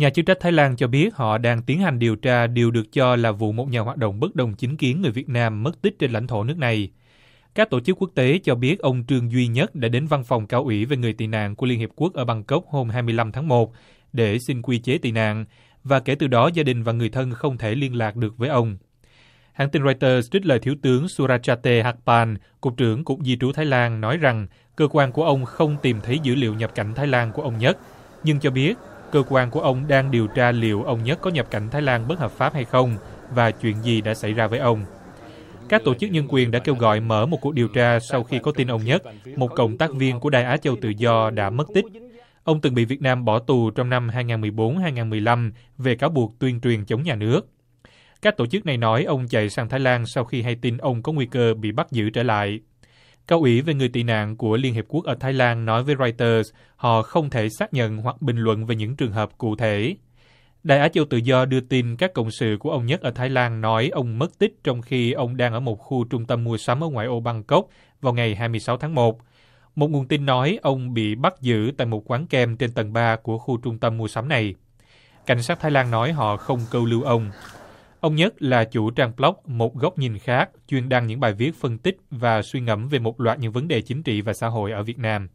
Nhà chức trách Thái Lan cho biết họ đang tiến hành điều tra điều được cho là vụ một nhà hoạt động bất đồng chính kiến người Việt Nam mất tích trên lãnh thổ nước này. Các tổ chức quốc tế cho biết ông Trương Duy Nhất đã đến văn phòng cao ủy về người tị nạn của Liên Hiệp Quốc ở Bangkok hôm 25 tháng 1 để xin quy chế tị nạn, và kể từ đó gia đình và người thân không thể liên lạc được với ông. Hãng tin Reuters trích lời Thiếu tướng Surachate Hakpan, Cục trưởng Cục Di trú Thái Lan nói rằng cơ quan của ông không tìm thấy dữ liệu nhập cảnh Thái Lan của ông Nhất, nhưng cho biết cơ quan của ông đang điều tra liệu ông nhất có nhập cảnh thái lan bất hợp pháp hay không và chuyện gì đã xảy ra với ông các tổ chức nhân quyền đã kêu gọi mở một cuộc điều tra sau khi có tin ông nhất một cộng tác viên của đài á châu tự do đã mất tích ông từng bị việt nam bỏ tù trong năm 2014-2015 về cáo buộc tuyên truyền chống nhà nước các tổ chức này nói ông chạy sang thái lan sau khi hay tin ông có nguy cơ bị bắt giữ trở lại Cao ủy về người tị nạn của Liên Hiệp Quốc ở Thái Lan nói với Reuters họ không thể xác nhận hoặc bình luận về những trường hợp cụ thể. Đài Á Châu Tự Do đưa tin các cộng sự của ông Nhất ở Thái Lan nói ông mất tích trong khi ông đang ở một khu trung tâm mua sắm ở ngoại ô Bangkok vào ngày 26 tháng 1. Một nguồn tin nói ông bị bắt giữ tại một quán kem trên tầng 3 của khu trung tâm mua sắm này. Cảnh sát Thái Lan nói họ không câu lưu ông. Ông Nhất là chủ trang blog Một Góc Nhìn Khác, chuyên đăng những bài viết phân tích và suy ngẫm về một loạt những vấn đề chính trị và xã hội ở Việt Nam.